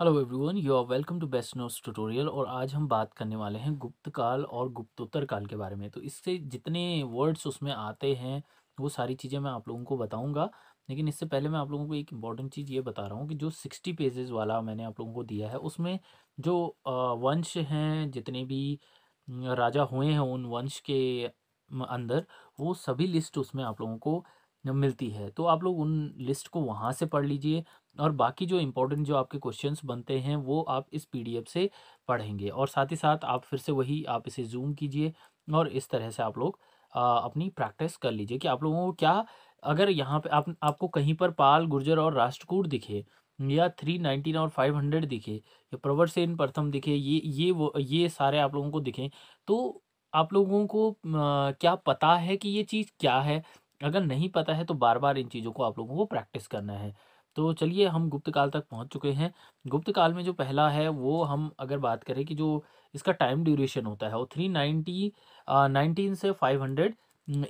hello everyone you are welcome to best notes tutorial और आज हम बात करने वाले हैं गुप्त काल और गुप्तोत्तर काल के बारे में तो इससे जितने वर्ड्स उसमें आते हैं वो सारी चीज़ें मैं आप लोगों को बताऊंगा लेकिन इससे पहले मैं आप लोगों को एक इम्पॉर्टेंट चीज़ ये बता रहा हूँ कि जो सिक्सटी पेजेज़ वाला मैंने आप लोगों को दिया है उसमें जो वंश हैं जितने भी राजा हुए हैं उन वंश के अंदर वो सभी लिस्ट उसमें आप लोगों को मिलती है तो आप लोग उन लिस्ट को वहाँ से पढ़ लीजिए और बाकी जो इम्पोर्टेंट जो आपके क्वेश्चंस बनते हैं वो आप इस पीडीएफ से पढ़ेंगे और साथ ही साथ आप फिर से वही आप इसे जूम कीजिए और इस तरह से आप लोग आ, अपनी प्रैक्टिस कर लीजिए कि आप लोगों को क्या अगर यहाँ पे आप आपको कहीं पर पाल गुर्जर और राष्ट्रकूट दिखे या थ्री नाइनटीन और फाइव हंड्रेड दिखे या प्रवर सेन प्रथम दिखे ये ये वो ये सारे आप लोगों को दिखें तो आप लोगों को आ, क्या पता है कि ये चीज़ क्या है अगर नहीं पता है तो बार बार इन चीज़ों को आप लोगों को प्रैक्टिस करना है तो चलिए हम गुप्त काल तक पहुंच चुके हैं गुप्त काल में जो पहला है वो हम अगर बात करें कि जो इसका टाइम ड्यूरेशन होता है वो थ्री नाइन्टी नाइनटीन से फाइव हंड्रेड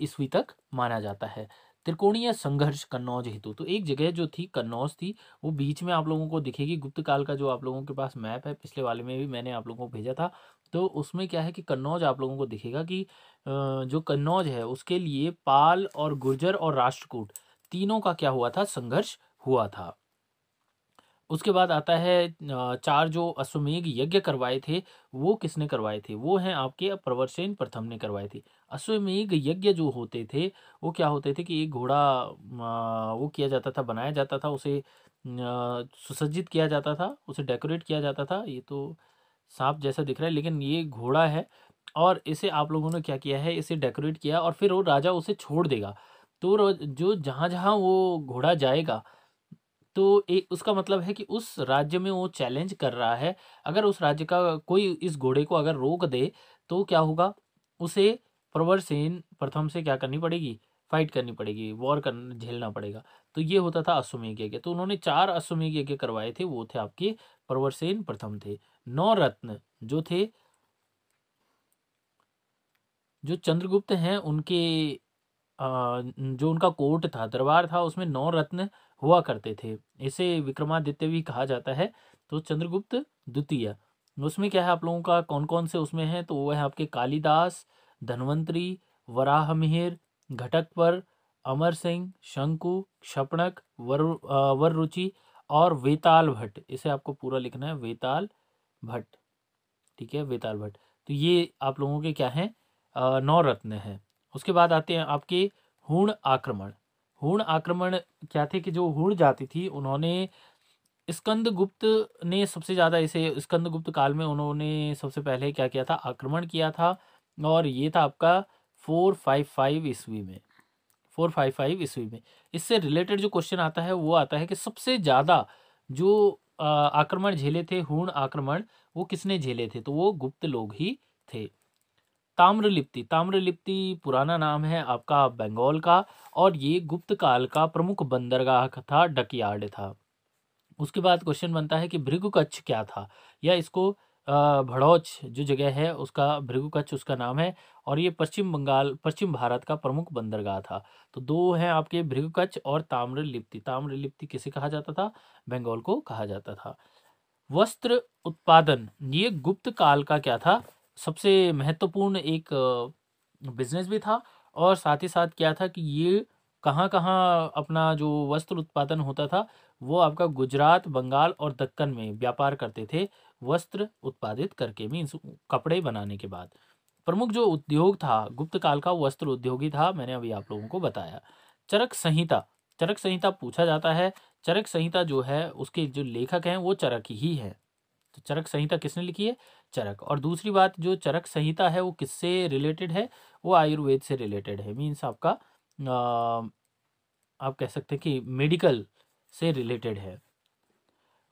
ईस्वी तक माना जाता है त्रिकोणीय संघर्ष कन्नौज हेतु तो एक जगह जो थी कन्नौज थी वो बीच में आप लोगों को दिखेगी गुप्त काल का जो आप लोगों के पास मैप है पिछले वाले में भी मैंने आप लोगों को भेजा था तो उसमें क्या है कि कन्नौज आप लोगों को दिखेगा कि जो कन्नौज है उसके लिए पाल और गुर्जर और राष्ट्रकूट तीनों का क्या हुआ था संघर्ष हुआ था उसके बाद आता है चार जो अश्वमेघ यज्ञ करवाए थे वो किसने करवाए थे वो हैं आपके प्रवरसेन प्रथम ने करवाए थे अश्वमेघ यज्ञ जो होते थे वो क्या होते थे कि एक घोड़ा वो किया जाता था बनाया जाता था उसे सुसज्जित किया जाता था उसे डेकोरेट किया जाता था ये तो सांप जैसा दिख रहा है लेकिन ये घोड़ा है और इसे आप लोगों ने क्या किया है इसे डेकोरेट किया और फिर वो राजा उसे छोड़ देगा तो जो जहाँ जहाँ वो घोड़ा जाएगा तो ए, उसका मतलब है कि उस राज्य में वो चैलेंज कर रहा है अगर उस राज्य का कोई इस घोड़े को अगर रोक दे तो क्या होगा उसे प्रवर सेन प्रथम से क्या करनी पड़ेगी फाइट करनी पड़ेगी वॉर कर झेलना पड़ेगा तो ये होता था अश्वमेघ यज्ञ तो उन्होंने चार अश्वमेघ यज्ञ करवाए थे वो थे आपके प्रवर सेन प्रथम थे नौ रत्न जो थे जो चंद्रगुप्त हैं उनके आ, जो उनका कोर्ट था दरबार था उसमें नौ रत्न हुआ करते थे इसे विक्रमादित्य भी कहा जाता है तो चंद्रगुप्त द्वितीय उसमें क्या है आप लोगों का कौन कौन से उसमें है तो वो है आपके कालिदास धनवंतरी वराहमिहिर घटक पर अमर सिंह शंकु क्षपणक वर वर रुचि और वेताल भट्ट इसे आपको पूरा लिखना है वेताल भट्ट ठीक है वेताल भट्ट तो ये आप लोगों के क्या हैं नौ रत्न हैं उसके बाद आते हैं आपके हूण आक्रमण हुण आक्रमण क्या थे कि जो हुण जाति थी उन्होंने स्कंद गुप्त ने सबसे ज़्यादा इसे स्कंद गुप्त काल में उन्होंने सबसे पहले क्या किया था आक्रमण किया था और ये था आपका फोर फाइव फाइव ईस्वी में फोर फाइव फाइव ईस्वी में इससे रिलेटेड जो क्वेश्चन आता है वो आता है कि सबसे ज़्यादा जो आक्रमण झेले थे हुण आक्रमण वो किसने झेले थे तो वो गुप्त लोग ही थे ताम्रलिप्ति ताम्रलिप्ति पुराना नाम है आपका बंगाल का और ये गुप्त काल का प्रमुख बंदरगाह था डकयार्ड था उसके बाद क्वेश्चन बनता है कि भृगु कच्छ क्या था या इसको भड़ौच जो जगह है उसका भृगु कच्छ उसका नाम है और ये पश्चिम बंगाल पश्चिम भारत का प्रमुख बंदरगाह था तो दो हैं आपके भृगु कच्छ और ताम्रलिप्ति ताम्रलिप्ति किसे कहा जाता था बंगाल को कहा जाता था वस्त्र उत्पादन ये गुप्त काल का क्या था सबसे महत्वपूर्ण एक बिजनेस भी था और साथ ही साथ क्या था कि ये कहाँ कहाँ अपना जो वस्त्र उत्पादन होता था वो आपका गुजरात बंगाल और दक्कन में व्यापार करते थे वस्त्र उत्पादित करके मीन्स कपड़े बनाने के बाद प्रमुख जो उद्योग था गुप्त काल का वस्त्र उद्योग ही था मैंने अभी आप लोगों को बताया चरक संहिता चरक संहिता पूछा जाता है चरक संहिता जो है उसके जो लेखक हैं वो चरक ही है तो चरक संहिता किसने लिखी है चरक और दूसरी बात जो चरक संहिता है वो किससे रिलेटेड है वो आयुर्वेद से रिलेटेड है मीन्स आपका आ, आप कह सकते हैं कि मेडिकल से रिलेटेड है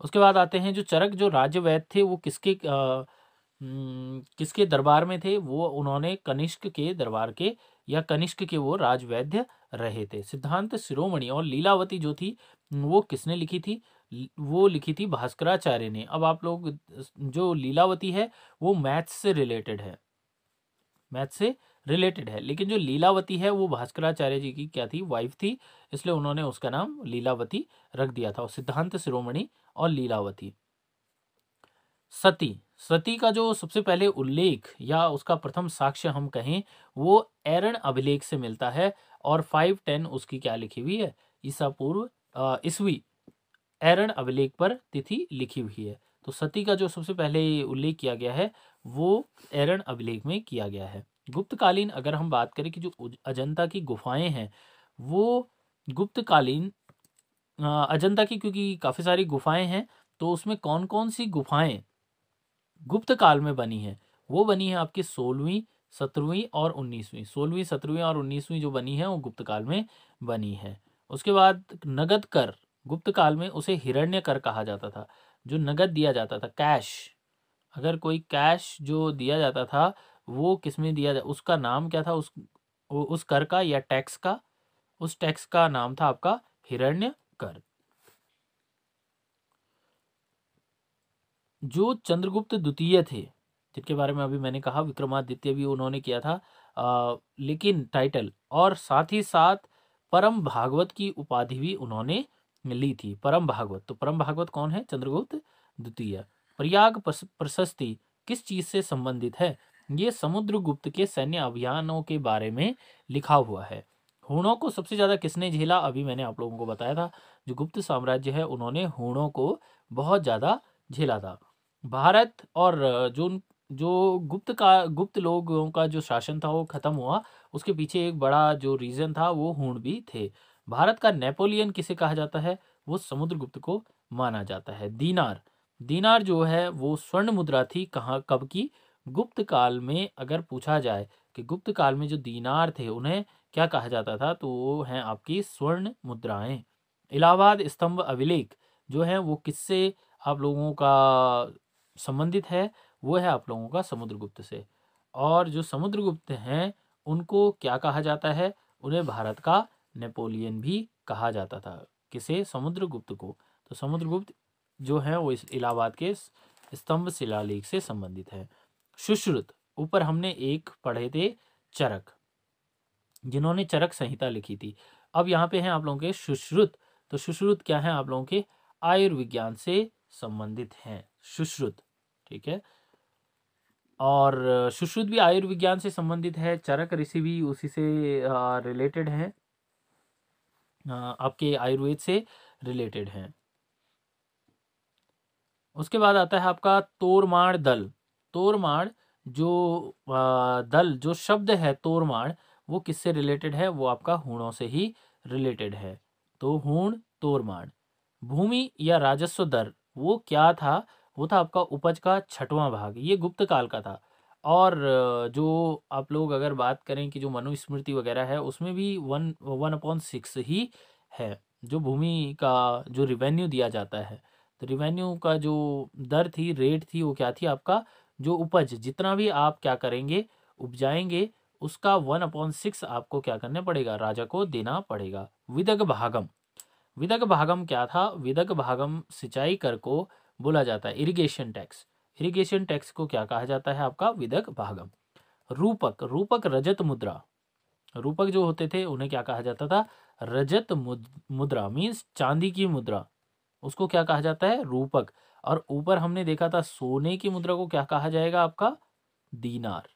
उसके बाद आते हैं जो चरक जो राज्य वैद्य थे वो किसके आ, किसके दरबार में थे वो उन्होंने कनिष्क के दरबार के या कनिष्क के वो राजवैद्य रहे थे सिद्धांत शिरोमणि और लीलावती जो थी वो किसने लिखी थी वो लिखी थी भास्कराचार्य ने अब आप लोग जो लीलावती है वो मैथ्स से रिलेटेड है मैथ्स से रिलेटेड है लेकिन जो लीलावती है वो भास्कराचार्य जी की क्या थी वाइफ थी इसलिए उन्होंने उसका नाम लीलावती रख दिया था और सिद्धांत शिरोमणि और लीलावती सती सती का जो सबसे पहले उल्लेख या उसका प्रथम साक्ष्य हम कहें वो एरन अभिलेख से मिलता है और फाइव टेन उसकी क्या लिखी हुई है ईसा पूर्व ईस्वी एरन अभिलेख पर तिथि लिखी हुई है तो सती का जो सबसे पहले उल्लेख किया गया है वो एरन अभिलेख में किया गया है गुप्तकालीन अगर हम बात करें कि जो अजंता की गुफाएं हैं वो गुप्तकालीन अजंता की क्योंकि काफ़ी सारी गुफाएं हैं तो उसमें कौन कौन सी गुफाएं गुप्त काल में बनी हैं वो बनी है आपकी सोलहवीं सत्रहवीं और उन्नीसवीं सोलहवीं सत्रहवीं और उन्नीसवीं जो बनी है वो गुप्त काल में बनी है उसके बाद नगद कर गुप्त काल में उसे हिरण्य कर कहा जाता था जो नगद दिया जाता था कैश अगर कोई कैश जो दिया जाता था वो किस में दिया जा उसका नाम क्या था उस उस कर का या टैक्स का उस टैक्स का नाम था आपका हिरण्य कर जो चंद्रगुप्त द्वितीय थे जिनके बारे में अभी मैंने कहा विक्रमादित्य भी उन्होंने किया था आ, लेकिन टाइटल और साथ ही साथ परम भागवत की उपाधि भी उन्होंने ली थी परम भागवत तो परम भागवत कौन है चंद्रगुप्त द्वितीय प्रयाग प्रशस्ति किस चीज से संबंधित है ये समुद्रगुप्त के सैन्य अभियानों के बारे में लिखा हुआ है हूणों को सबसे ज्यादा किसने झेला अभी मैंने आप लोगों को बताया था जो गुप्त साम्राज्य है उन्होंने हूणों को बहुत ज्यादा झेला था भारत और जो जो गुप्त का गुप्त लोगों का जो शासन था वो खत्म हुआ उसके पीछे एक बड़ा जो रीजन था वो हूण भी थे भारत का नेपोलियन किसे कहा जाता है वो समुद्रगुप्त को माना जाता है दीनार दीनार जो है वो स्वर्ण मुद्रा थी कहाँ कब की गुप्त काल में अगर पूछा जाए कि गुप्त काल में जो दीनार थे उन्हें क्या कहा जाता था तो वो हैं आपकी स्वर्ण मुद्राएं इलाहाबाद स्तंभ अभिलेख जो है वो किससे आप लोगों का संबंधित है वो है आप लोगों का समुद्रगुप्त से और जो समुद्रगुप्त हैं उनको क्या कहा जाता है उन्हें भारत का नेपोलियन भी कहा जाता था किसे समुद्रगुप्त को तो समुद्रगुप्त जो है वो इस इलाहाबाद के स्तंभ शिलालेख से संबंधित है सुश्रुत ऊपर हमने एक पढ़े थे चरक जिन्होंने चरक संहिता लिखी थी अब यहाँ पे हैं आप लोगों के सुश्रुत तो सुश्रुत क्या है आप लोगों के आयुर्विज्ञान से संबंधित हैं सुश्रुत ठीक है और सुश्रुत भी आयुर्विज्ञान से संबंधित है चरक ऋषि भी उसी से रिलेटेड हैं आपके आयुर्वेद से रिलेटेड हैं उसके बाद आता है आपका तोरमाण दल तोरमाण जो दल जो शब्द है तोरमाण वो किससे रिलेटेड है वो आपका हूणों से ही रिलेटेड है तो हूण तोरमाण भूमि या राजस्व दर वो क्या था वो था आपका उपज का छठवां भाग ये गुप्त काल का था और जो आप लोग अगर बात करें कि जो मनुस्मृति वगैरह है उसमें भी वन वन अपॉन सिक्स ही है जो भूमि का जो रिवेन्यू दिया जाता है तो रिवेन्यू का जो दर थी रेट थी वो क्या थी आपका जो उपज जितना भी आप क्या करेंगे उपजाएंगे उसका वन अपॉन सिक्स आपको क्या करना पड़ेगा राजा को देना पड़ेगा विदग भागम विदग भागम क्या था विदग भागम सिंचाई कर को बोला जाता है इरिगेशन टैक्स इरिगेशन टैक्स को क्या कहा जाता है आपका विदक भागम रूपक रूपक रजत मुद्रा रूपक जो होते थे उन्हें क्या कहा जाता था रजत मुद्रा मीन्स चांदी की मुद्रा उसको क्या कहा जाता है रूपक और ऊपर हमने देखा था सोने की मुद्रा को क्या कहा जाएगा आपका दीनार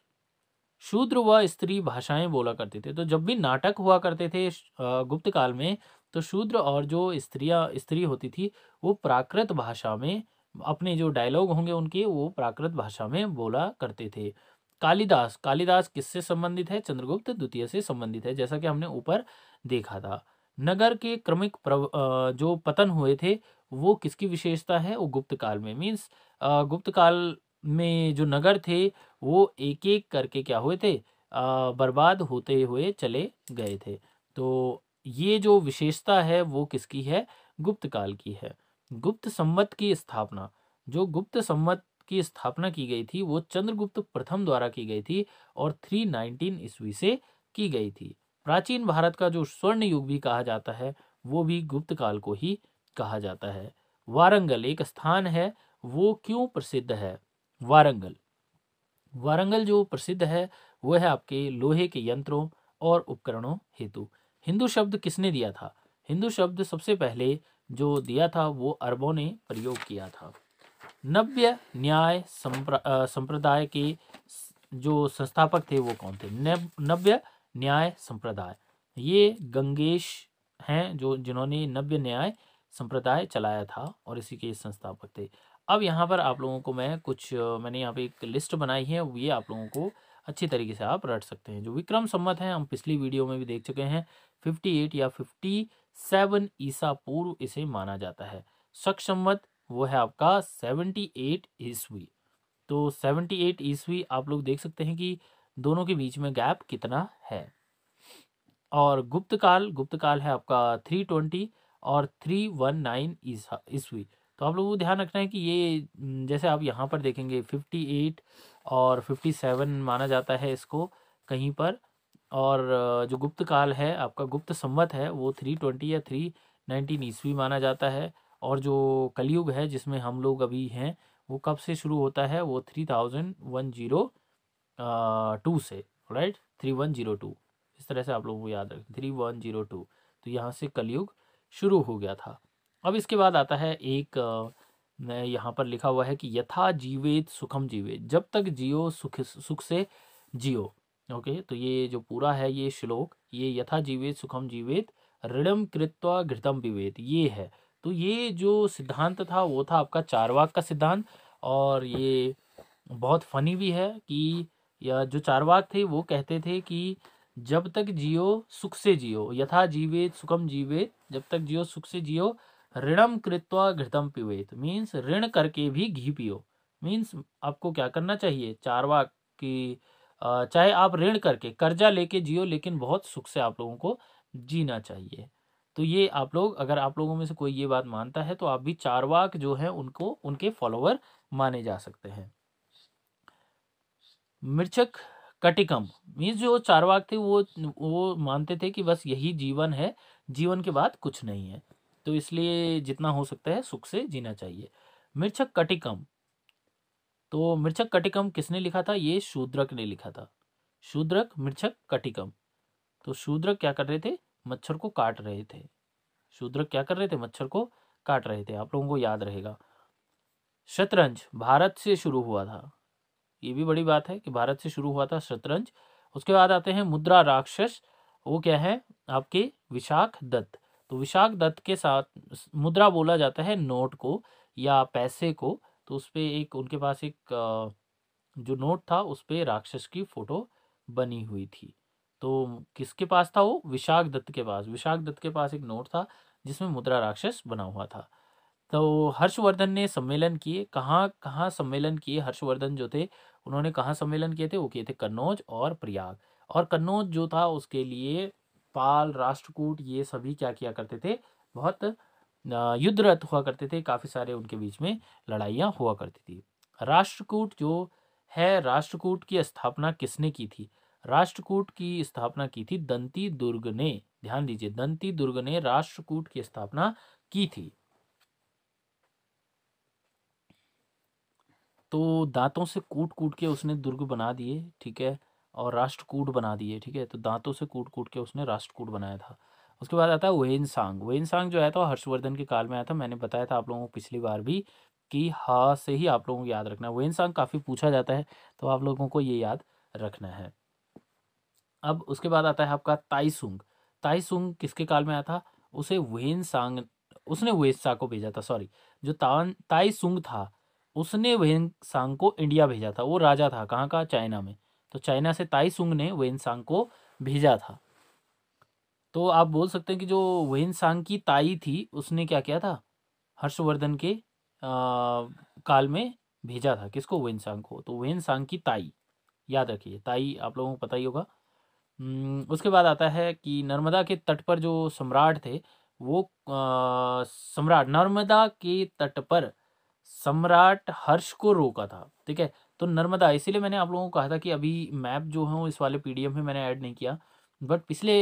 शूद्र व स्त्री भाषाएं बोला करते थे तो जब भी नाटक हुआ करते थे गुप्त काल में तो शूद्र और जो स्त्रियां स्त्री होती थी वो प्राकृत भाषा में अपने जो डायलॉग होंगे उनके वो प्राकृत भाषा में बोला करते थे कालिदास कालिदास किससे संबंधित है चंद्रगुप्त द्वितीय से संबंधित है जैसा कि हमने ऊपर देखा था नगर के क्रमिक जो पतन हुए थे वो किसकी विशेषता है वो गुप्त काल में मीन्स गुप्त काल में जो नगर थे वो एक एक करके क्या हुए थे आ, बर्बाद होते हुए चले गए थे तो ये जो विशेषता है वो किसकी है गुप्त काल की है गुप्त संवत की स्थापना जो गुप्त संवत की स्थापना की गई थी वो चंद्रगुप्त प्रथम द्वारा की गई थी और 319 ईस्वी से की गई थी प्राचीन भारत का जो स्वर्ण युग भी कहा जाता है वो भी गुप्त काल को ही कहा जाता है वारंगल एक स्थान है वो क्यों प्रसिद्ध है वारंगल वारंगल जो प्रसिद्ध है वह है आपके लोहे के यंत्रों और उपकरणों हेतु हिंदू शब्द किसने दिया था हिंदू शब्द सबसे पहले जो दिया था वो अरबों ने प्रयोग किया था नव्य न्याय संप्रदाय के जो संस्थापक थे वो कौन थे नव्य न्याय संप्रदाय ये गंगेश हैं जो जिन्होंने नव्य न्याय संप्रदाय चलाया था और इसी के संस्थापक थे अब यहाँ पर आप लोगों को मैं कुछ मैंने यहाँ पे एक लिस्ट बनाई है ये आप लोगों को अच्छी तरीके से आप रट सकते हैं जो विक्रम सम्मत हैं हम पिछली वीडियो में भी देख चुके हैं फिफ्टी एट या फिफ्टी सेवन ईसा पूर्व इसे माना जाता है सक्षमत संवत वो है आपका सेवनटी एट ईस्वी तो सेवनटी एट ईस्वी आप लोग देख सकते हैं कि दोनों के बीच में गैप कितना है और गुप्त काल गुप्त काल है आपका थ्री ट्वेंटी और थ्री वन नाइन ईसा ईस्वी तो आप लोग को ध्यान रखना है कि ये जैसे आप यहाँ पर देखेंगे फिफ्टी एट और फिफ्टी सेवन माना जाता है इसको कहीं पर और जो गुप्त काल है आपका गुप्त संवत है वो थ्री ट्वेंटी या थ्री नाइनटीन ईस्वी माना जाता है और जो कलयुग है जिसमें हम लोग अभी हैं वो कब से शुरू होता है वो three thousand one zero two से right three one zero two इस तरह से आप लोगों को याद रखें थ्री वन जीरो टू तो यहाँ से कलयुग शुरू हो गया था अब इसके बाद आता है एक यहाँ पर लिखा हुआ है कि यथा जीवेत सुखम जीवे जब तक जियो सुख सुख से जियो ओके तो ये जो पूरा है ये श्लोक ये यथा जीवित सुखम जीवित ऋणम कृत्वा घृतम विवेद ये है तो ये जो सिद्धांत था वो था आपका चारवाक का सिद्धांत और ये बहुत फनी भी है कि या जो चारवाक थे वो कहते थे कि जब तक जियो सुख से जियो यथा जीवित सुखम जीवित जब तक जियो सुख से जियो ऋणम कृत्वा घृतम पिवेत मीन्स ऋण करके भी घी पियो मीन्स आपको क्या करना चाहिए चारवाक की चाहे आप ऋण करके कर्जा लेके जियो लेकिन बहुत सुख से आप लोगों को जीना चाहिए तो ये आप लोग अगर आप लोगों में से कोई ये बात मानता है तो आप भी चारवाक जो है उनको उनके फॉलोअर माने जा सकते हैं मृचक कटिकम मीन्स जो चारवाक थे वो वो मानते थे कि बस यही जीवन है जीवन के बाद कुछ नहीं है तो इसलिए जितना हो सकता है सुख से जीना चाहिए मृचक कटिकम तो मृक्षक कटिकम किसने लिखा था ये शूद्रक ने लिखा था शूद्रक मृक्षक कटिकम तो शूद्रक क्या कर रहे थे मच्छर को काट रहे थे शूद्रक क्या कर रहे थे मच्छर को काट रहे थे आप लोगों को याद रहेगा शतरंज भारत से शुरू हुआ था ये भी बड़ी बात है कि भारत से शुरू हुआ था शतरंज उसके बाद आते हैं मुद्रा राक्षस वो क्या है आपके विशाख दत्त तो विशाख दत्त के साथ मुद्रा बोला जाता है नोट को या पैसे को तो उस पर एक उनके पास एक जो नोट था उस पर राक्षस की फ़ोटो बनी हुई थी तो किसके पास था वो विशाख दत्त के पास विशाख दत्त के पास एक नोट था जिसमें मुद्रा राक्षस बना हुआ था तो हर्षवर्धन ने सम्मेलन किए कहाँ कहाँ सम्मेलन किए हर्षवर्धन जो थे उन्होंने कहाँ सम्मेलन किए थे वो किए थे कन्नौज और प्रयाग और कन्नौज जो था उसके लिए पाल राष्ट्रकूट ये सभी क्या किया करते थे बहुत युद्ध रत हुआ करते थे काफ़ी सारे उनके बीच में लड़ाइयाँ हुआ करती थी राष्ट्रकूट जो है राष्ट्रकूट की स्थापना किसने की थी राष्ट्रकूट की स्थापना की थी दंती दुर्ग ने ध्यान दीजिए दंती दुर्ग ने राष्ट्रकूट की स्थापना की थी तो दांतों से कूट कूट के उसने दुर्ग बना दिए ठीक है और राष्ट्रकूट बना दिए ठीक है तो दांतों से कूट कूट के उसने राष्ट्रकूट बनाया था उसके बाद आता है वेन सांग वेन सांग जो है तो हर्षवर्धन के काल में आया था मैंने बताया था आप लोगों को पिछली बार भी कि हा से ही आप लोगों को याद रखना है वेन सांग काफ़ी पूछा जाता है तो आप लोगों को ये याद रखना है अब उसके बाद आता है आपका ताइसुंग ताइसुंग किसके काल में आया था उसे वेन सांग उसने वेन सांग को भेजा था सॉरी जो तान ताइसुंग था उसने वेन सांग को इंडिया भेजा था वो राजा था कहाँ का चाइना में तो चाइना से ताइसुंग ने वेन सांग को भेजा था तो आप बोल सकते हैं कि जो वेन की ताई थी उसने क्या किया था हर्षवर्धन के आ, काल में भेजा था किसको वेन सांग को तो वेन सांग की ताई याद रखिए ताई आप लोगों को पता ही होगा उसके बाद आता है कि नर्मदा के तट पर जो सम्राट थे वो सम्राट नर्मदा के तट पर सम्राट हर्ष को रोका था ठीक है तो नर्मदा इसीलिए मैंने आप लोगों को कहा था कि अभी मैप जो है वो इस वाले पीडीएम में मैंने ऐड नहीं किया बट पिछले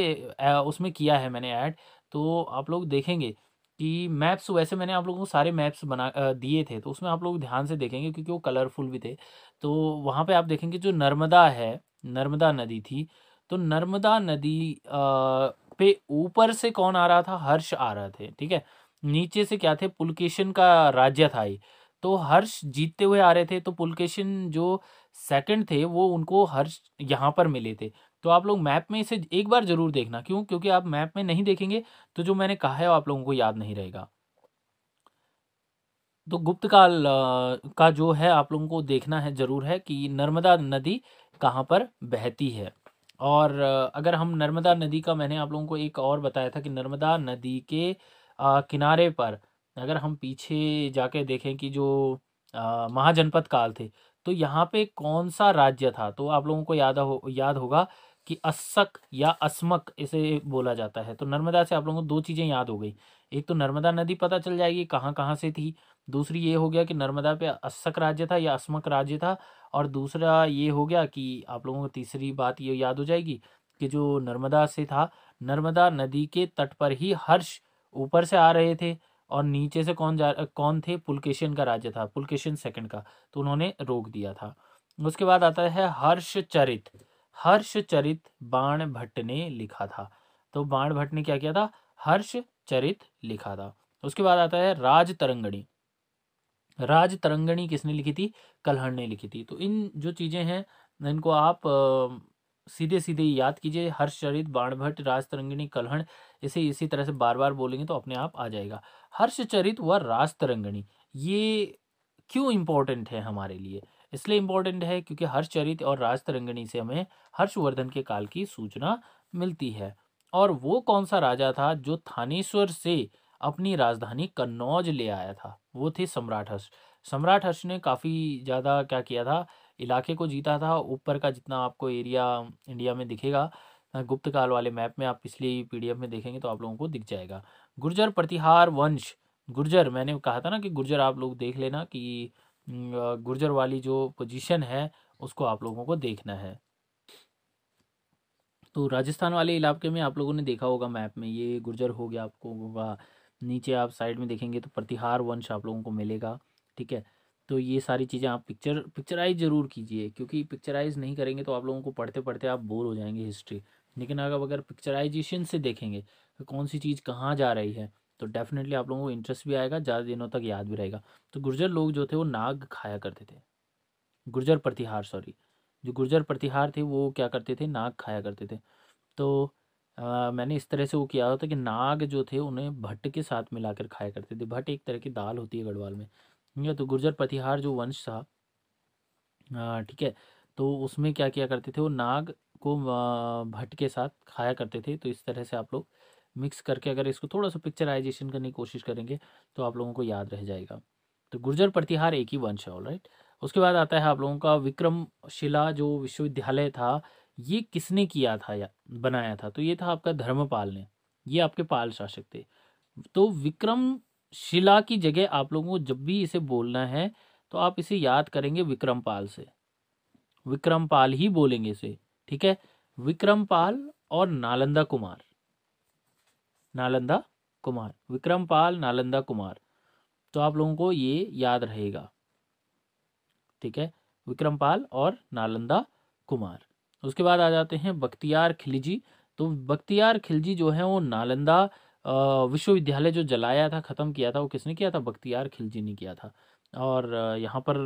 उसमें किया है मैंने ऐड तो आप लोग देखेंगे कि मैप्स वैसे मैंने आप लोगों को सारे मैप्स बना दिए थे तो उसमें आप लोग ध्यान से देखेंगे क्योंकि वो कलरफुल भी थे तो वहाँ पे आप देखेंगे जो नर्मदा है नर्मदा नदी थी तो नर्मदा नदी आ, पे ऊपर से कौन आ रहा था हर्ष आ रहे थे ठीक है नीचे से क्या थे पुलकेशन का राज्य था ये तो हर्ष जीतते हुए आ रहे थे तो पुलकेशन जो सेकंड थे वो उनको हर्ष यहाँ पर मिले थे तो आप लोग मैप में इसे एक बार ज़रूर देखना क्यों क्योंकि आप मैप में नहीं देखेंगे तो जो मैंने कहा है वो आप लोगों को याद नहीं रहेगा तो गुप्त काल का जो है आप लोगों को देखना है ज़रूर है कि नर्मदा नदी कहाँ पर बहती है और अगर हम नर्मदा नदी का मैंने आप लोगों को एक और बताया था कि नर्मदा नदी के किनारे पर अगर हम पीछे जाके देखें कि जो महाजनपद काल थे तो यहाँ पे कौन सा राज्य था तो आप लोगों को याद हो याद होगा कि अस्सक या अस्मक इसे बोला जाता है तो नर्मदा से आप लोगों को दो चीज़ें याद हो गई एक तो नर्मदा नदी पता चल जाएगी कहाँ कहाँ से थी दूसरी ये हो गया कि नर्मदा पे अस्सक राज्य था या अस्मक राज्य था और दूसरा ये हो गया कि आप लोगों को तीसरी बात ये याद हो जाएगी कि जो नर्मदा से था नर्मदा नदी के तट पर ही हर्ष ऊपर से आ रहे थे और नीचे से कौन जा कौन थे पुलकेशन का राज्य था पुलकेशन सेकंड का तो उन्होंने रोक दिया था उसके बाद आता है हर्ष चरित हर्षचरित बाण भट्ट ने लिखा था तो बाण भट्ट ने क्या किया था हर्षचरित लिखा था उसके बाद आता है राज तरंगणी राज तरंगणी किसने लिखी थी कलहण ने लिखी थी तो इन जो चीज़ें हैं इनको आप सीधे सीधे याद कीजिए हर्षचरित राज तरंगणी कलहण इसे इसी तरह से बार बार बोलेंगे तो अपने आप आ जाएगा हर्षचरित व राज तरंगणी ये क्यों इंपॉर्टेंट है हमारे लिए इसलिए इम्पोर्टेंट है क्योंकि हर्षचरित और राजतरंगिणी से हमें हर्षवर्धन के काल की सूचना मिलती है और वो कौन सा राजा था जो थानेश्वर से अपनी राजधानी कन्नौज ले आया था वो थे सम्राट हर्ष सम्राट हर्ष ने काफ़ी ज़्यादा क्या किया था इलाके को जीता था ऊपर का जितना आपको एरिया इंडिया में दिखेगा गुप्त काल वाले मैप में आप पिछली पीडीएफ में देखेंगे तो आप लोगों को दिख जाएगा गुर्जर प्रतिहार वंश गुर्जर मैंने कहा था ना कि गुर्जर आप लोग देख लेना कि गुर्जर वाली जो पोजीशन है उसको आप लोगों को देखना है तो राजस्थान वाले इलाके में आप लोगों ने देखा होगा मैप में ये गुर्जर हो गया आपको होगा नीचे आप साइड में देखेंगे तो प्रतिहार वंश आप लोगों को मिलेगा ठीक है तो ये सारी चीज़ें आप पिक्चर पिक्चराइज ज़रूर कीजिए क्योंकि पिक्चराइज नहीं करेंगे तो आप लोगों को पढ़ते पढ़ते आप बोर हो जाएंगे हिस्ट्री लेकिन अगर अगर पिक्चराइजेशन से देखेंगे तो कौन सी चीज़ कहाँ जा रही है तो डेफिनेटली आप लोगों को इंटरेस्ट भी आएगा ज़्यादा दिनों तक याद भी रहेगा तो गुर्जर लोग जो थे वो नाग खाया करते थे गुर्जर प्रतिहार सॉरी जो गुर्जर प्रतिहार थे वो क्या करते थे नाग खाया करते थे तो आ, मैंने इस तरह से वो किया होता तो कि नाग जो थे उन्हें भट्ट के साथ मिलाकर खाया करते थे भट्ट एक तरह की दाल होती है गढ़वाल में ठीक है तो गुर्जर प्रतिहार जो वंश था ठीक है तो उसमें क्या किया करते थे वो नाग को भट्ट के साथ खाया करते थे तो इस तरह से आप लोग मिक्स करके अगर इसको थोड़ा सा पिक्चराइजेशन करने की कोशिश करेंगे तो आप लोगों को याद रह जाएगा तो गुर्जर प्रतिहार एक ही वंश है ऑल राइट उसके बाद आता है आप लोगों का विक्रमशिला जो विश्वविद्यालय था ये किसने किया था या बनाया था तो ये था आपका धर्मपाल ने ये आपके पाल शासक थे तो विक्रमशिला की जगह आप लोगों को जब भी इसे बोलना है तो आप इसे याद करेंगे विक्रमपाल से विक्रमपाल ही बोलेंगे इसे ठीक है विक्रमपाल और नालंदा कुमार नालंदा कुमार विक्रम पाल नालंदा कुमार तो आप लोगों को ये याद रहेगा ठीक है विक्रम पाल और नालंदा कुमार उसके बाद आ जाते हैं बख्तियार खिलजी तो बख्तियार खिलजी जो है वो नालंदा विश्वविद्यालय जो जलाया था ख़त्म किया था वो किसने किया था बख्तियार खिलजी ने किया था और यहाँ पर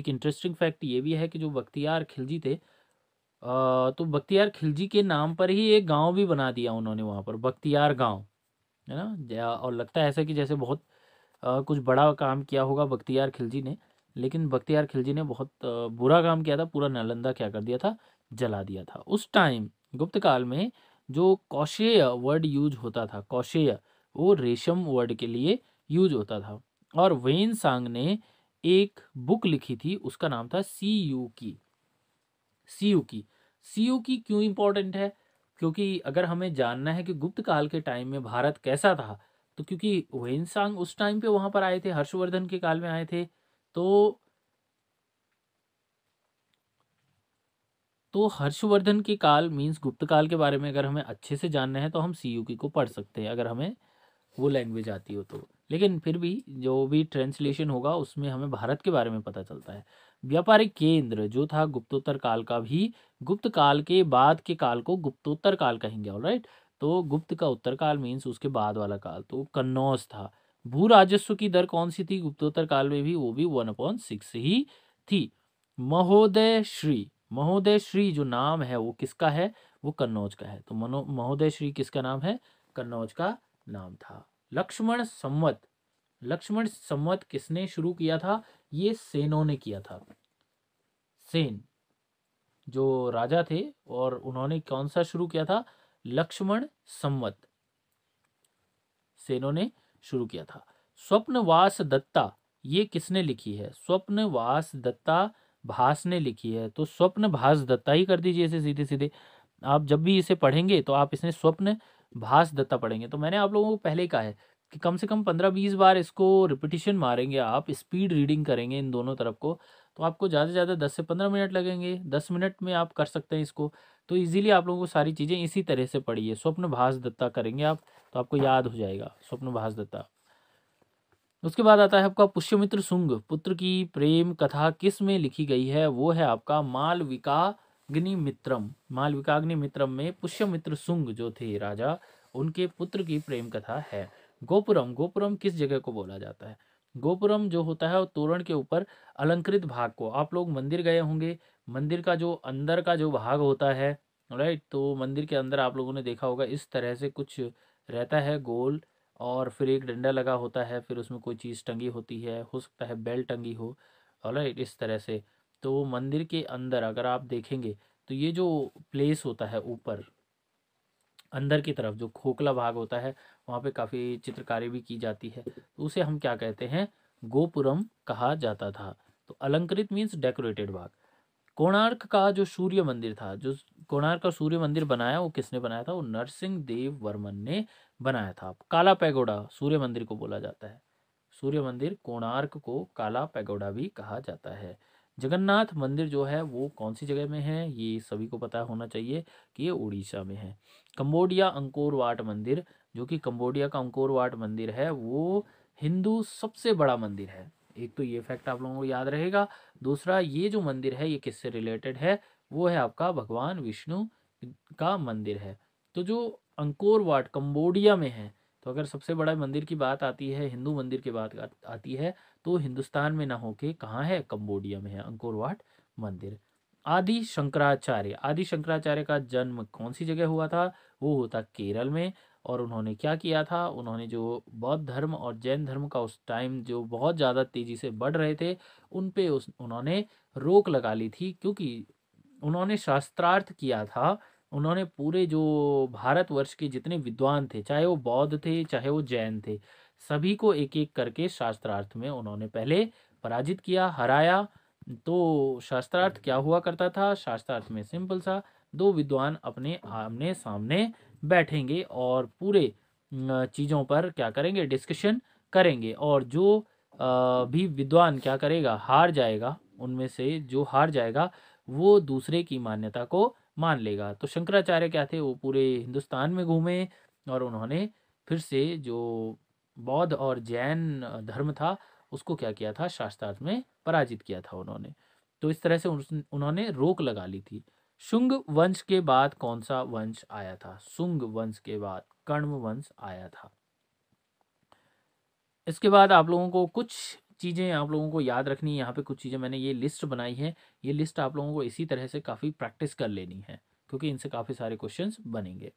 एक इंटरेस्टिंग फैक्ट ये भी है कि जो बख्तियार खिलजी थे तो बख्तियार खिलजी के नाम पर ही एक गांव भी बना दिया उन्होंने वहाँ पर बख्तियार गांव है ना और लगता है ऐसा कि जैसे बहुत आ, कुछ बड़ा काम किया होगा बख्तियार खिलजी ने लेकिन बख्तियार खिलजी ने बहुत बुरा काम किया था पूरा नालंदा क्या कर दिया था जला दिया था उस टाइम गुप्त काल में जो कौशेय वर्ड यूज होता था कौशेय वो रेशम वर्ड के लिए यूज होता था और वेन सांग ने एक बुक लिखी थी उसका नाम था सी यू की सी यू की सी यू की क्यों इम्पोर्टेंट है क्योंकि अगर हमें जानना है कि गुप्त काल के टाइम में भारत कैसा था तो क्योंकि वेनसांग उस टाइम पे वहां पर आए थे हर्षवर्धन के काल में आए थे तो तो हर्षवर्धन के काल मीन्स गुप्त काल के बारे में अगर हमें अच्छे से जानना है तो हम सी यू की को पढ़ सकते हैं अगर हमें वो लैंग्वेज आती हो तो लेकिन फिर भी जो भी ट्रांसलेशन होगा उसमें हमें भारत के बारे में पता चलता है व्यापारिक केंद्र जो था गुप्तोत्तर काल का भी गुप्त काल के बाद के काल को गुप्तोत्तर काल कहेंगे ऑल राइट तो गुप्त का उत्तर काल मीन्स उसके बाद वाला काल तो कन्नौज था भू राजस्व की दर कौन सी थी गुप्तोत्तर काल में भी वो भी वन अपॉइंट सिक्स ही थी महोदय श्री महोदय श्री जो नाम है वो किसका है वो कन्नौज का है तो मनो महोदय श्री किसका नाम है कन्नौज का नाम था लक्ष्मण संवत लक्ष्मण संवत किसने शुरू किया था ये सेनों ने किया था सेन जो राजा थे और उन्होंने कौन सा शुरू किया था लक्ष्मण संवत सेनों ने शुरू किया था स्वप्नवास दत्ता ये किसने लिखी है स्वप्नवास दत्ता भास ने लिखी है तो स्वप्न भास दत्ता ही कर दीजिए इसे सीधे सीधे आप जब भी इसे पढ़ेंगे तो आप इसने स्वप्न भास दत्ता पढ़ेंगे तो मैंने आप लोगों को पहले ही कहा है कि कम से कम पंद्रह बीस बार इसको रिपीटिशन मारेंगे आप स्पीड रीडिंग करेंगे इन दोनों तरफ को तो आपको ज़्यादा से ज़्यादा दस से पंद्रह मिनट लगेंगे दस मिनट में आप कर सकते हैं इसको तो इजीली आप लोगों को सारी चीज़ें इसी तरह से पढ़िए स्वप्न भास दत्ता करेंगे आप तो आपको याद हो जाएगा स्वप्न भास दत्ता उसके बाद आता है आपका पुष्यमित्र सुंग पुत्र की प्रेम कथा किस में लिखी गई है वो है आपका मालविकाग्नि मित्रम मालविकाग्नि मित्रम में पुष्यमित्र सुंग जो थे राजा उनके पुत्र की प्रेम कथा है गोपुरम गोपुरम किस जगह को बोला जाता है गोपुरम जो होता है वो तोरण के ऊपर अलंकृत भाग को आप लोग मंदिर गए होंगे मंदिर का जो अंदर का जो भाग होता है राइट तो मंदिर के अंदर आप लोगों ने देखा होगा इस तरह से कुछ रहता है गोल और फिर एक डंडा लगा होता है फिर उसमें कोई चीज़ टंगी होती है हो सकता है बेल टंगी हो राइट इस तरह से तो मंदिर के अंदर अगर आप देखेंगे तो ये जो प्लेस होता है ऊपर अंदर की तरफ जो खोखला भाग होता है वहाँ पे काफ़ी चित्रकारी भी की जाती है तो उसे हम क्या कहते हैं गोपुरम कहा जाता था तो अलंकृत मीन्स डेकोरेटेड भाग कोणार्क का जो सूर्य मंदिर था जो कोणार्क का सूर्य मंदिर बनाया वो किसने बनाया था वो नरसिंह देव वर्मन ने बनाया था काला पैगोडा सूर्य मंदिर को बोला जाता है सूर्य मंदिर कोणार्क को काला पैगोडा भी कहा जाता है जगन्नाथ मंदिर जो है वो कौन सी जगह में है ये सभी को पता होना चाहिए कि ये उड़ीसा में है कम्बोडिया अंकोर वाट मंदिर जो कि कम्बोडिया का अंकोर वाट मंदिर है वो हिंदू सबसे बड़ा मंदिर है एक तो ये फैक्ट आप लोगों को याद रहेगा दूसरा ये जो मंदिर है ये किससे रिलेटेड है वो है आपका भगवान विष्णु का मंदिर है तो जो अंकोर वाट में है तो अगर सबसे बड़ा मंदिर की बात आती है हिंदू मंदिर की बात आती है तो हिंदुस्तान में ना होके कहाँ है कंबोडिया में है अंकोर वाट मंदिर आदि शंकराचार्य आदि शंकराचार्य का जन्म कौन सी जगह हुआ था वो होता केरल में और उन्होंने क्या किया था उन्होंने जो बौद्ध धर्म और जैन धर्म का उस टाइम जो बहुत ज़्यादा तेज़ी से बढ़ रहे थे उन पे उस उन्होंने रोक लगा ली थी क्योंकि उन्होंने शास्त्रार्थ किया था उन्होंने पूरे जो भारतवर्ष के जितने विद्वान थे चाहे वो बौद्ध थे चाहे वो जैन थे सभी को एक एक करके शास्त्रार्थ में उन्होंने पहले पराजित किया हराया तो शास्त्रार्थ क्या हुआ करता था शास्त्रार्थ में सिंपल सा दो विद्वान अपने आमने सामने बैठेंगे और पूरे चीज़ों पर क्या करेंगे डिस्कशन करेंगे और जो भी विद्वान क्या करेगा हार जाएगा उनमें से जो हार जाएगा वो दूसरे की मान्यता को मान लेगा तो शंकराचार्य क्या थे वो पूरे हिंदुस्तान में घूमे और उन्होंने फिर से जो बौद्ध और जैन धर्म था उसको क्या किया था शास्त्रार्थ में पराजित किया था उन्होंने तो इस तरह से उन्होंने रोक लगा ली थी शुंग वंश के बाद कौन सा वंश आया था शुंग वंश के बाद कर्म वंश आया था इसके बाद आप लोगों को कुछ चीज़ें आप लोगों को याद रखनी है यहाँ पे कुछ चीज़ें मैंने ये लिस्ट बनाई है ये लिस्ट आप लोगों को इसी तरह से काफ़ी प्रैक्टिस कर लेनी है क्योंकि इनसे काफ़ी सारे क्वेश्चंस बनेंगे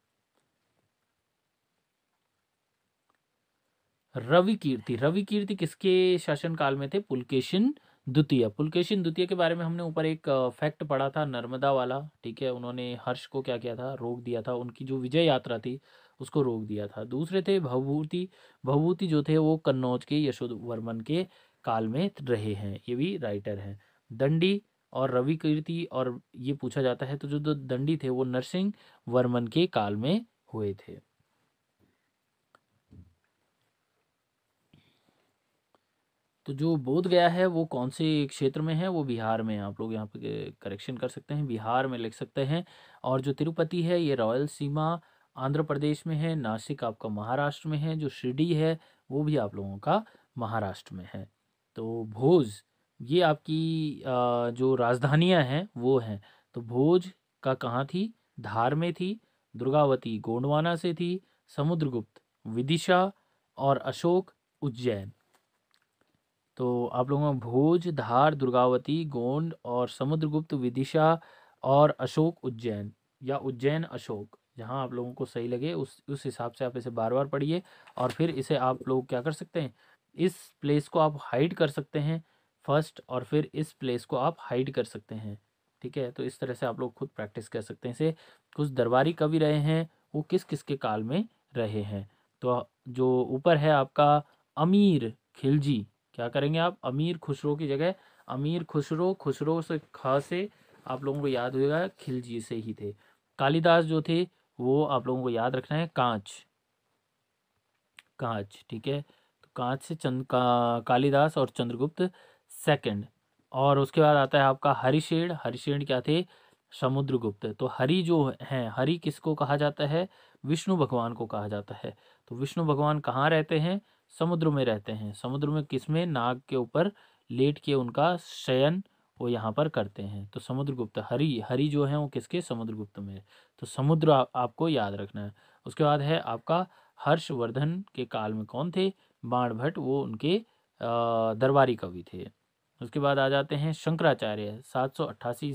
रवि कीर्ति रवि कीर्ति किसके शासनकाल में थे पुलकेशिन द्वितीय पुलकेशिन द्वितीय के बारे में हमने ऊपर एक फैक्ट पढ़ा था नर्मदा वाला ठीक है उन्होंने हर्ष को क्या किया था रोक दिया था उनकी जो विजय यात्रा थी उसको रोक दिया था दूसरे थे भवभूति भवभूति जो थे वो कन्नौज के यशोद वर्मन के काल में रहे हैं ये भी राइटर हैं दंडी और रवि कीर्ति और ये पूछा जाता है तो जो दंडी थे वो नरसिंह वर्मन के काल में हुए थे तो जो बोध गया है वो कौन से क्षेत्र में है वो बिहार में है आप लोग यहाँ पे करेक्शन कर सकते हैं बिहार में लिख सकते हैं और जो तिरुपति है ये रॉयल सीमा आंध्र प्रदेश में है नासिक आपका महाराष्ट्र में है जो शिरडी है वो भी आप लोगों का महाराष्ट्र में है तो भोज ये आपकी जो राजधानियाँ हैं वो हैं तो भोज का कहाँ थी धार में थी दुर्गावती गोंडवाना से थी समुद्रगुप्त विदिशा और अशोक उज्जैन तो आप लोगों में भोज धार दुर्गावती गोंड और समुद्रगुप्त विदिशा और अशोक उज्जैन या उज्जैन अशोक जहाँ आप लोगों को सही लगे उस उस हिसाब से आप इसे बार बार पढ़िए और फिर इसे आप लोग क्या कर सकते हैं इस प्लेस को आप हाइड कर सकते हैं फर्स्ट और फिर इस प्लेस को आप हाइड कर सकते हैं ठीक है तो इस तरह से आप लोग खुद प्रैक्टिस कर सकते हैं इसे कुछ दरबारी कवि रहे हैं वो किस किस के काल में रहे हैं तो जो ऊपर है आपका अमीर खिलजी क्या करेंगे आप अमीर खुसरो की जगह अमीर खुसरो खुसरो से खा से आप लोगों को याद होगा खिलजी से ही थे कालिदास जो थे वो आप लोगों को याद रखना है कांच कांच ठीक है तो कांच से चंद का, कालिदास और चंद्रगुप्त सेकंड और उसके बाद आता है आपका हरिशेण हरिशेण क्या थे समुद्रगुप्त तो हरि जो हैं हरि किसको कहा जाता है विष्णु भगवान को कहा जाता है तो विष्णु भगवान कहाँ रहते हैं समुद्र में रहते हैं समुद्र में किसमें नाग के ऊपर लेट के उनका शयन वो यहाँ पर करते हैं तो समुद्रगुप्त हरि हरि जो है वो किसके समुद्रगुप्त में तो समुद्र आ, आपको याद रखना है उसके बाद है आपका हर्षवर्धन के काल में कौन थे बाण भट्ट वो उनके दरबारी कवि थे उसके बाद आ जाते हैं शंकराचार्य सात सौ अट्ठासी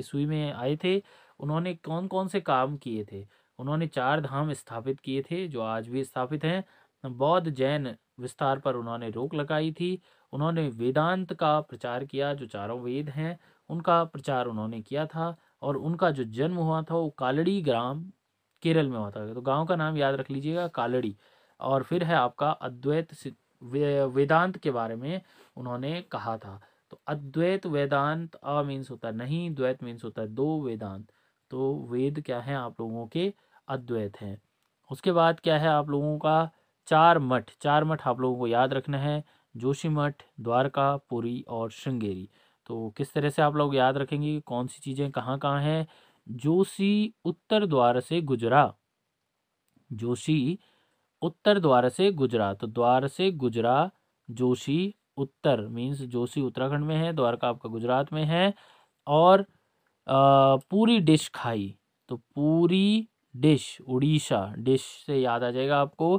ईस्वी में आए थे उन्होंने कौन कौन से काम किए थे उन्होंने चार धाम स्थापित किए थे जो आज भी स्थापित हैं बौद्ध जैन विस्तार पर उन्होंने रोक लगाई थी उन्होंने वेदांत का प्रचार किया जो चारों वेद हैं उनका प्रचार उन्होंने किया था और उनका जो जन्म हुआ था वो कालड़ी ग्राम केरल में हुआ था तो गांव का नाम याद रख लीजिएगा कालड़ी और फिर है आपका अद्वैत वेदांत के बारे में उन्होंने कहा था तो अद्वैत वेदांत अ मीन्स होता है नहीं द्वैत मीन्स होता है दो वेदांत तो वेद क्या है आप लोगों के अद्वैत हैं उसके बाद क्या है आप लोगों का चार मठ चार मठ आप लोगों को याद रखना है जोशी मठ द्वारका पुरी और श्रृंगेरी तो किस तरह से आप लोग याद रखेंगे कौन सी चीज़ें कहाँ कहाँ हैं जोशी उत्तर द्वार से गुजरा जोशी उत्तर द्वार से गुजरा तो द्वार से गुजरा जोशी उत्तर मीन्स जोशी उत्तराखंड में है द्वारका आपका गुजरात में है और आ, पूरी डिश खाई तो पूरी डिश उड़ीसा डिश से याद आ जाएगा आपको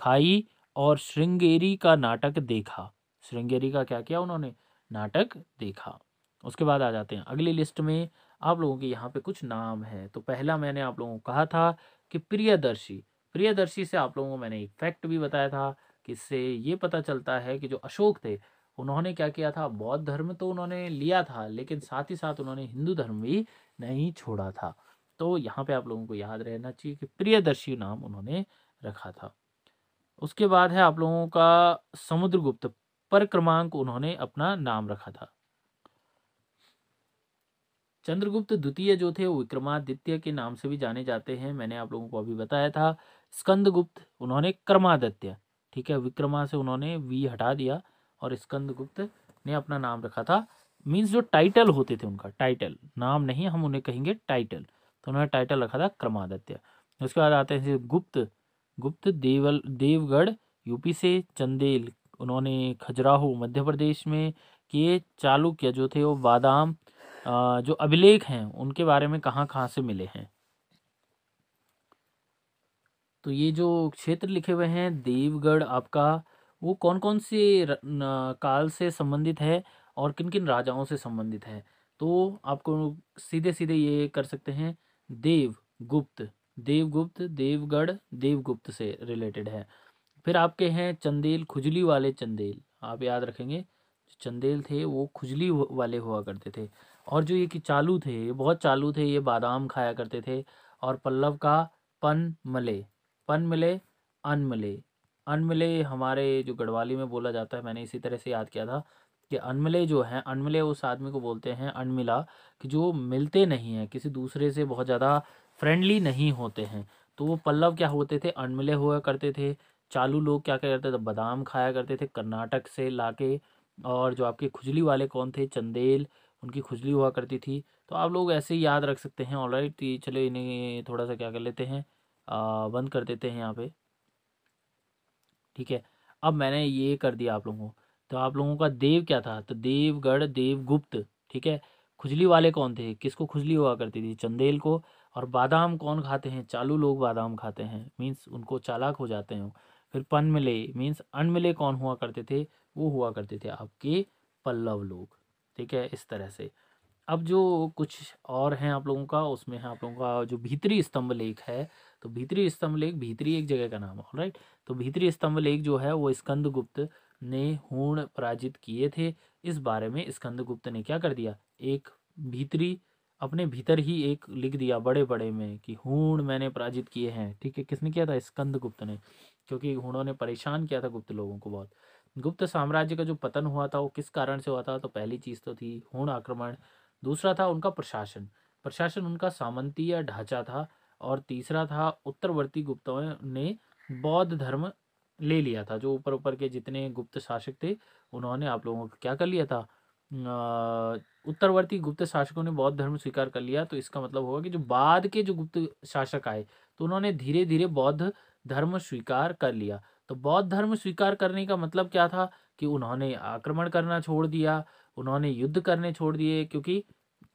खाई और श्रृंगेरी का नाटक देखा श्रृंगेरी का क्या किया उन्होंने नाटक देखा उसके बाद आ जाते हैं अगली लिस्ट में आप लोगों के यहाँ पे कुछ नाम है तो पहला मैंने आप लोगों को कहा था कि प्रियदर्शी प्रियदर्शी से आप लोगों को मैंने एक फैक्ट भी बताया था कि इससे ये पता चलता है कि जो अशोक थे उन्होंने क्या किया था बौद्ध धर्म तो उन्होंने लिया था लेकिन साथ ही साथ उन्होंने हिंदू धर्म भी नहीं छोड़ा था तो यहाँ पे आप लोगों को याद रहना चाहिए कि प्रियदर्शी नाम उन्होंने रखा था उसके बाद है आप लोगों का समुद्रगुप्त पर क्रमांक उन्होंने अपना नाम रखा था चंद्रगुप्त द्वितीय जो थे विक्रमादित्य के नाम से भी जाने जाते हैं मैंने आप लोगों को अभी बताया था स्कंदगुप्त उन्होंने क्रमादित्य ठीक है विक्रमा से उन्होंने वी हटा दिया और स्कंदगुप्त ने अपना नाम रखा था मीन्स जो टाइटल होते थे उनका टाइटल नाम नहीं हम उन्हें कहेंगे टाइटल तो उन्होंने टाइटल रखा था क्रमादित्य उसके बाद आते हैं गुप्त गुप्त देवल देवगढ़ यूपी से चंदेल उन्होंने खजुराहो मध्य प्रदेश में किए चालुक्य जो थे वो बादाम जो अभिलेख हैं उनके बारे में कहाँ कहाँ से मिले हैं तो ये जो क्षेत्र लिखे हुए हैं देवगढ़ आपका वो कौन कौन से काल से संबंधित है और किन किन राजाओं से संबंधित है तो आपको सीधे सीधे ये कर सकते हैं देव गुप्त देवगुप्त देवगढ़ देवगुप्त से रिलेटेड है फिर आपके हैं चंदेल खुजली वाले चंदेल आप याद रखेंगे जो चंदेल थे वो खुजली वाले हुआ करते थे और जो ये कि चालू थे ये बहुत चालू थे ये बादाम खाया करते थे और पल्लव का पन मले पन मले अन अनमले अन हमारे जो गढ़वाली में बोला जाता है मैंने इसी तरह से याद किया था कि अनमले जो हैं अनमले उस आदमी को बोलते हैं अनमिला कि जो मिलते नहीं हैं किसी दूसरे से बहुत ज़्यादा फ्रेंडली नहीं होते हैं तो वो पल्लव क्या होते थे अनमिले हुआ करते थे चालू लोग क्या क्या करते थे बादाम खाया करते थे कर्नाटक से लाके और जो आपके खुजली वाले कौन थे चंदेल उनकी खुजली हुआ करती थी तो आप लोग ऐसे ही याद रख सकते हैं ऑलराइट तो ये चलो इन्हें थोड़ा सा क्या कर लेते हैं आ, बंद कर देते हैं यहाँ पे ठीक है अब मैंने ये कर दिया आप लोगों को तो आप लोगों का देव क्या था तो देवगढ़ देवगुप्त ठीक है खुजली वाले कौन थे किसको खुजली हुआ करती थी चंदेल को और बादाम कौन खाते हैं चालू लोग बादाम खाते हैं मीन्स उनको चालाक हो जाते हैं फिर पनमिले मीन्स अनमिले कौन हुआ करते थे वो हुआ करते थे आपके पल्लव लोग ठीक है इस तरह से अब जो कुछ और हैं आप लोगों का उसमें है आप लोगों का जो भीतरी स्तंभ लेख है तो भीतरी स्तंभ लेख भीतरी एक जगह का नाम है राइट तो भीतरी स्तंभ लेख जो है वो स्कंदगुप्त ने हूण पराजित किए थे इस बारे में स्कंदगुप्त ने क्या कर दिया एक भीतरी अपने भीतर ही एक लिख दिया बड़े बड़े में कि हूण मैंने पराजित किए हैं ठीक है किसने किया था स्कंद गुप्त ने क्योंकि हूणों ने परेशान किया था गुप्त लोगों को बहुत गुप्त साम्राज्य का जो पतन हुआ था वो किस कारण से हुआ था तो पहली चीज़ तो थी हूण आक्रमण दूसरा था उनका प्रशासन प्रशासन उनका सामंतीय ढांचा था और तीसरा था उत्तरवर्ती गुप्तों ने बौद्ध धर्म ले लिया था जो ऊपर ऊपर के जितने गुप्त शासक थे उन्होंने आप लोगों को क्या कर लिया था उत्तरवर्ती गुप्त शासकों ने बौद्ध धर्म स्वीकार कर लिया तो इसका मतलब होगा कि जो बाद के जो गुप्त शासक आए तो उन्होंने धीरे धीरे बौद्ध धर्म स्वीकार कर लिया तो बौद्ध धर्म स्वीकार करने का मतलब क्या था कि उन्होंने आक्रमण करना छोड़ दिया उन्होंने युद्ध करने छोड़ दिए क्योंकि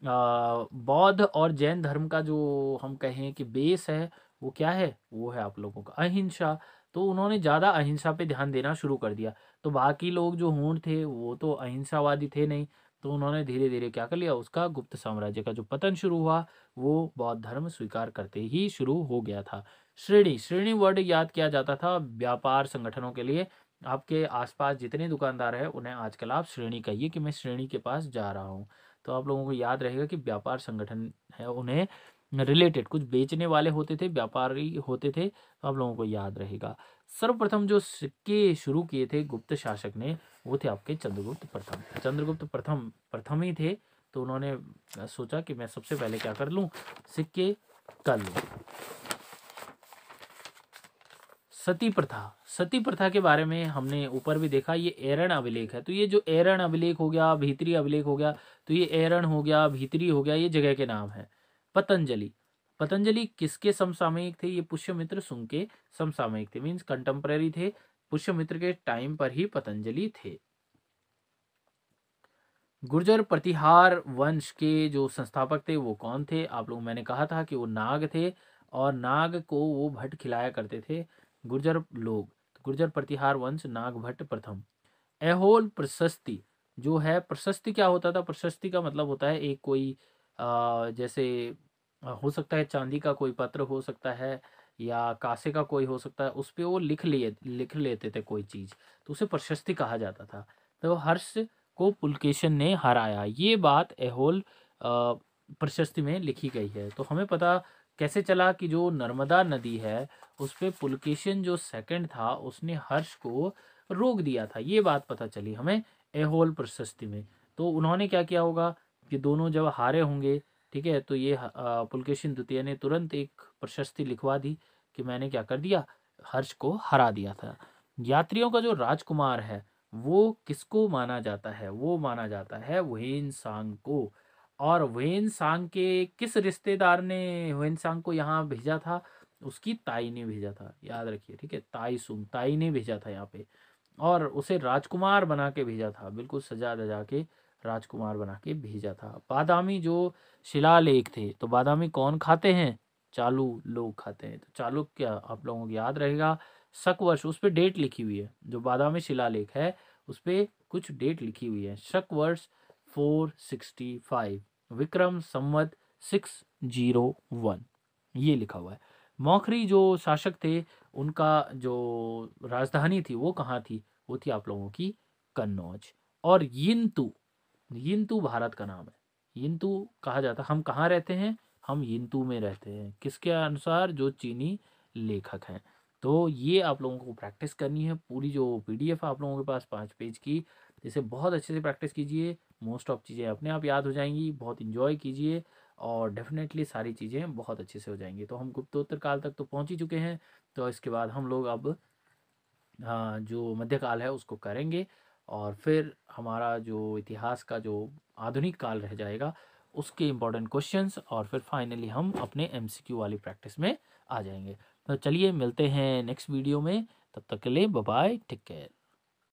बौद्ध और जैन धर्म का जो हम कहें कि बेस है वो क्या है वो है आप लोगों का अहिंसा तो उन्होंने ज़्यादा अहिंसा पे ध्यान देना शुरू कर दिया तो बाकी लोग जो हूण थे वो तो अहिंसावादी थे नहीं तो उन्होंने धीरे धीरे क्या कर लिया उसका गुप्त साम्राज्य का जो पतन शुरू हुआ वो बौद्ध धर्म स्वीकार करते ही शुरू हो गया था श्रेणी श्रेणी वर्ड याद किया जाता था व्यापार संगठनों के लिए आपके आसपास जितने दुकानदार हैं उन्हें आजकल आप श्रेणी कहिए कि मैं श्रेणी के पास जा रहा हूँ तो आप लोगों को याद रहेगा कि व्यापार संगठन है उन्हें रिलेटेड कुछ बेचने वाले होते थे व्यापारी होते थे तो आप लोगों को याद रहेगा सर्वप्रथम जो सिक्के शुरू किए थे गुप्त शासक ने वो थे आपके चंद्रगुप्त प्रथम चंद्रगुप्त प्रथम प्रथम ही थे तो उन्होंने सोचा कि मैं सबसे पहले क्या कर लूँ सिक्के कर लूँ सती प्रथा सती प्रथा के बारे में हमने ऊपर भी देखा ये एरण अभिलेख है तो ये जो एरण अभिलेख हो गया भीतरी अभिलेख हो गया तो ये एरण हो गया भीतरी हो गया ये जगह के नाम है पतंजलि पतंजलि किसके समसामयिक थे ये पुष्यमित्र सुंग के समसामयिक थे मीन्स कंटेम्प्रेरी थे पुष्यमित्र के टाइम पर ही पतंजलि थे गुर्जर प्रतिहार वंश के जो संस्थापक थे वो कौन थे आप लोग मैंने कहा था कि वो नाग थे और नाग को वो भट्ट खिलाया करते थे गुर्जर लोग तो गुर्जर प्रतिहार वंश नाग भट्ट प्रथम एहोल प्रशस्ति जो है प्रशस्ति क्या होता था प्रशस्ति का मतलब होता है एक कोई जैसे हो सकता है चांदी का कोई पत्र हो सकता है या कासे का कोई हो सकता है उस पर वो लिख लिए लिख लेते थे कोई चीज़ तो उसे प्रशस्ति कहा जाता था तो हर्ष को पुलकेशन ने हराया ये बात एहोल प्रशस्ति में लिखी गई है तो हमें पता कैसे चला कि जो नर्मदा नदी है उस पर पुलकेशन जो सेकंड था उसने हर्ष को रोक दिया था ये बात पता चली हमें एहोल प्रशस्ति में तो उन्होंने क्या किया होगा ये दोनों जब हारे होंगे ठीक है तो ये पुलकेशिन द्वितीय ने तुरंत एक प्रशस्ति लिखवा दी कि मैंने क्या कर दिया हर्ष को हरा दिया था यात्रियों का जो राजकुमार है वो किसको माना जाता है वो माना जाता है वेन सांग को और वेन सांग के किस रिश्तेदार ने वेन सांग को यहाँ भेजा था उसकी ताई ने भेजा था याद रखिए ठीक है ताई सुम ताई ने भेजा था यहाँ पे और उसे राजकुमार बना के भेजा था बिल्कुल सजा दजा के राजकुमार बना के भेजा था बादामी जो शिलालेख थे तो बादामी कौन खाते हैं चालू लोग खाते हैं तो चालू क्या आप लोगों को याद रहेगा शकवर्ष उस पर डेट लिखी हुई है जो बादामी शिलालेख है उस पर कुछ डेट लिखी हुई है शकवर्ष four sixty five Vikram Samvat six zero one ये लिखा हुआ है मौखरी जो शासक थे उनका जो राजधानी थी वो कहाँ थी वो थी आप लोगों की कन्नौज और यिंतु यिंतु भारत का नाम है यिंतु कहा जाता है हम कहाँ रहते हैं हम यिंतु में रहते हैं किसके अनुसार जो चीनी लेखक हैं तो ये आप लोगों को प्रैक्टिस करनी है पूरी जो पीडीएफ आप लोगों के पास पाँच पेज की इसे बहुत अच्छे से प्रैक्टिस कीजिए मोस्ट ऑफ चीज़ें अपने आप याद हो जाएंगी बहुत इन्जॉय कीजिए और डेफिनेटली सारी चीज़ें बहुत अच्छे से हो जाएंगी तो हम गुप्तोत्तर काल तक तो पहुँच ही चुके हैं तो इसके बाद हम लोग अब हाँ, जो मध्यकाल है उसको करेंगे और फिर हमारा जो इतिहास का जो आधुनिक काल रह जाएगा उसके इम्पोर्टेंट क्वेश्चंस और फिर फाइनली हम अपने एमसीक्यू वाली प्रैक्टिस में आ जाएंगे तो चलिए मिलते हैं नेक्स्ट वीडियो में तब तक के लिए बाय टेक केयर